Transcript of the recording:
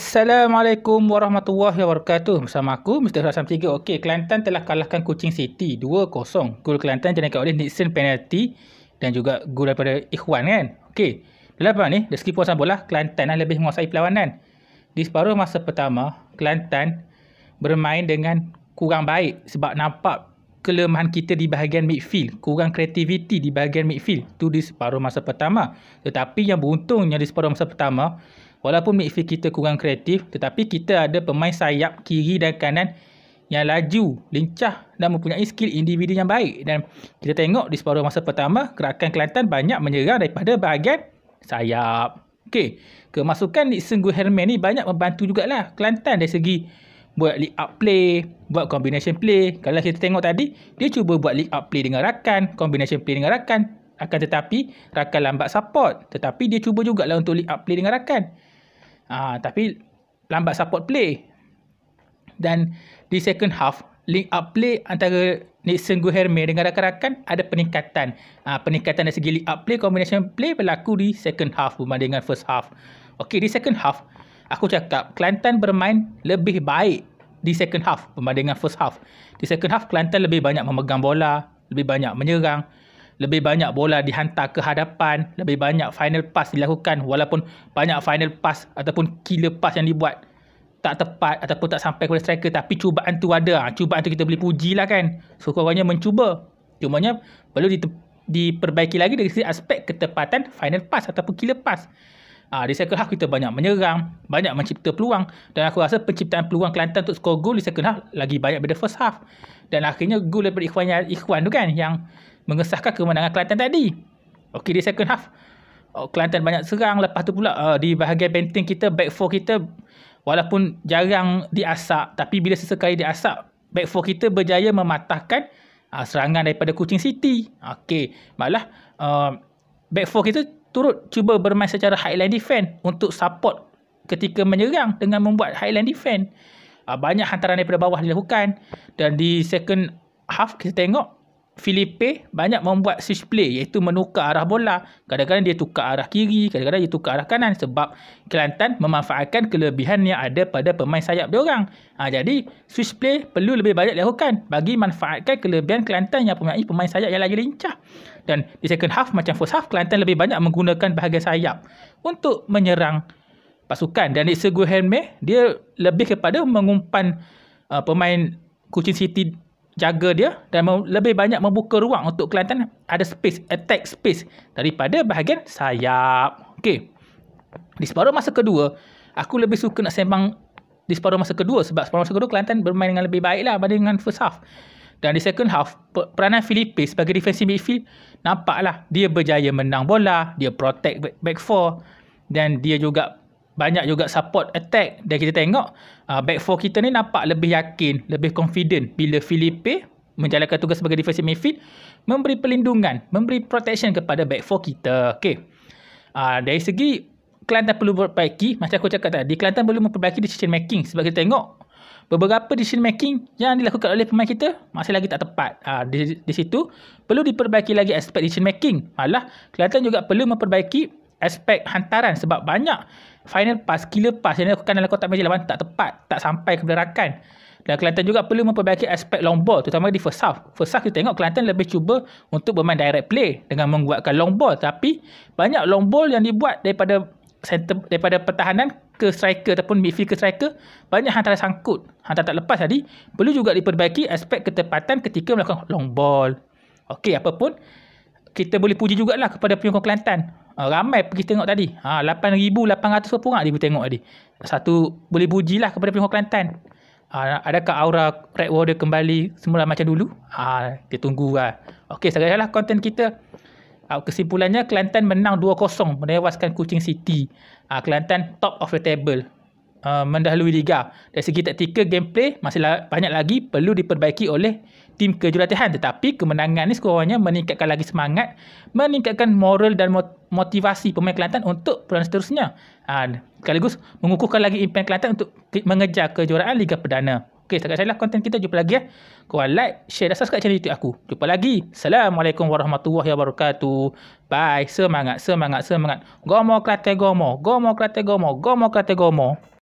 Assalamualaikum warahmatullahi wabarakatuh. Bersama aku Mr. Rasam 3. Okey, Kelantan telah kalahkan Kuching City 2-0. Gol Kelantan dinaikkan oleh Nixon penalty dan juga gol daripada Ikhwan kan. Okey. Dalam ni, dari segi puasan bola, Kelantan lah lebih menguasai perlawanan. Di separuh masa pertama, Kelantan bermain dengan kurang baik sebab nampak kelemahan kita di bahagian midfield, kurang kreativiti di bahagian midfield tu di separuh masa pertama. Tetapi yang beruntungnya di separuh masa pertama, Walaupun midfield kita kurang kreatif tetapi kita ada pemain sayap kiri dan kanan yang laju, lincah dan mempunyai skill individu yang baik. Dan kita tengok di separuh masa pertama, gerakan Kelantan banyak menyerang daripada bahagian sayap. Okey, kemasukan Nixon Guherman ni banyak membantu jugalah Kelantan dari segi buat lead up play, buat combination play. Kalau kita tengok tadi, dia cuba buat lead up play dengan rakan, combination play dengan rakan. Akan tetapi, rakan lambat support. Tetapi dia cuba jugalah untuk lead up play dengan rakan. Ah, tapi lambat support play. Dan di second half, link up play antara Nixon Guherme dengan rakan-rakan ada peningkatan. Ah, peningkatan dari segi link up play, combination play berlaku di second half berbanding dengan first half. Okey, di second half, aku cakap Kelantan bermain lebih baik di second half berbanding dengan first half. Di second half, Kelantan lebih banyak memegang bola, lebih banyak menyerang lebih banyak bola dihantar ke hadapan, lebih banyak final pass dilakukan walaupun banyak final pass ataupun killer pass yang dibuat tak tepat ataupun tak sampai kepada striker tapi cubaan tu ada. Ha, cubaan tu kita boleh puji lah kan. So kurangnya mencuba. Cumanya perlu di, diperbaiki lagi dari segi aspek ketepatan final pass ataupun killer pass. Ah ha, di second half kita banyak menyerang, banyak mencipta peluang dan aku rasa penciptaan peluang Kelantan untuk skor gol di second half lagi banyak daripada first half. Dan akhirnya gol daripada Ikhwan Ikhwan tu kan yang mengesahkan kemenangan Kelantan tadi. Okey di second half. Oh, Kelantan banyak serang lepas tu pula uh, di bahagian penting kita back four kita walaupun jarang diasak tapi bila sesekali diasak back four kita berjaya mematahkan uh, serangan daripada Kuching City. Okey, malah uh, back four kita turut cuba bermain secara highline defend untuk support ketika menyerang dengan membuat highline defend. Uh, banyak hantaran daripada bawah dilakukan dan di second half kita tengok Filipe banyak membuat switch play iaitu menukar arah bola. Kadang-kadang dia tukar arah kiri, kadang-kadang dia tukar arah kanan sebab Kelantan memanfaatkan kelebihan yang ada pada pemain sayap dia orang. Ha, jadi switch play perlu lebih banyak dilakukan bagi manfaatkan kelebihan Kelantan yang mempunyai pemain sayap yang lagi lincah. Dan di second half macam first half Kelantan lebih banyak menggunakan bahagian sayap untuk menyerang pasukan dan di Isa Guhenme dia lebih kepada mengumpan uh, pemain Kuching City jaga dia dan lebih banyak membuka ruang untuk Kelantan ada space, attack space daripada bahagian sayap. Okey. Di separuh masa kedua, aku lebih suka nak sembang di separuh masa kedua sebab separuh masa kedua Kelantan bermain dengan lebih baik lah berbanding dengan first half. Dan di second half, peranan Filipe sebagai defensive midfield, nampaklah dia berjaya menang bola, dia protect back four dan dia juga banyak juga support attack dan kita tengok uh, back four kita ni nampak lebih yakin, lebih confident bila Felipe menjalankan tugas sebagai defensive midfield memberi perlindungan, memberi protection kepada back four kita. Okay. Uh, ah, dari segi Kelantan perlu memperbaiki, macam aku cakap tadi, Kelantan perlu memperbaiki decision making sebab kita tengok beberapa decision making yang dilakukan oleh pemain kita masih lagi tak tepat. Uh, di, di situ perlu diperbaiki lagi aspek decision making. Malah Kelantan juga perlu memperbaiki aspek hantaran sebab banyak final pass, killer pass yang dilakukan dalam kotak meja lawan tak tepat, tak sampai kepada rakan. Dan Kelantan juga perlu memperbaiki aspek long ball terutama di first half. First half kita tengok Kelantan lebih cuba untuk bermain direct play dengan menguatkan long ball tapi banyak long ball yang dibuat daripada center, daripada pertahanan ke striker ataupun midfield ke striker banyak hantaran sangkut. Hantaran tak lepas tadi perlu juga diperbaiki aspek ketepatan ketika melakukan long ball. Okey apapun kita boleh puji jugalah kepada penyokong Kelantan. Uh, ramai pergi tengok tadi. Ha, 8,800 perpungak dia pergi tengok tadi. Satu boleh pujilah kepada Pemohon Kelantan. Ha, adakah aura Red Warrior kembali semula macam dulu? Ha, kita tunggu lah. Okey, segala lah konten kita. Ha, kesimpulannya, Kelantan menang 2-0 menewaskan Kuching City. Ha, Kelantan top of the table uh, mendahului Liga. Dari segi taktikal gameplay masih la- banyak lagi perlu diperbaiki oleh tim kejuratihan tetapi kemenangan ini sekurang-kurangnya meningkatkan lagi semangat, meningkatkan moral dan motivasi pemain Kelantan untuk peluang seterusnya. Uh, sekaligus mengukuhkan lagi impian Kelantan untuk ke- mengejar kejuaraan Liga Perdana. Okey, setakat saya lah konten kita. Jumpa lagi ya. Korang like, share dan subscribe channel YouTube aku. Jumpa lagi. Assalamualaikum warahmatullahi wabarakatuh. Bye. Semangat, semangat, semangat. Gomo kelate gomo. Gomo kelate gomo. Gomo kelate gomo.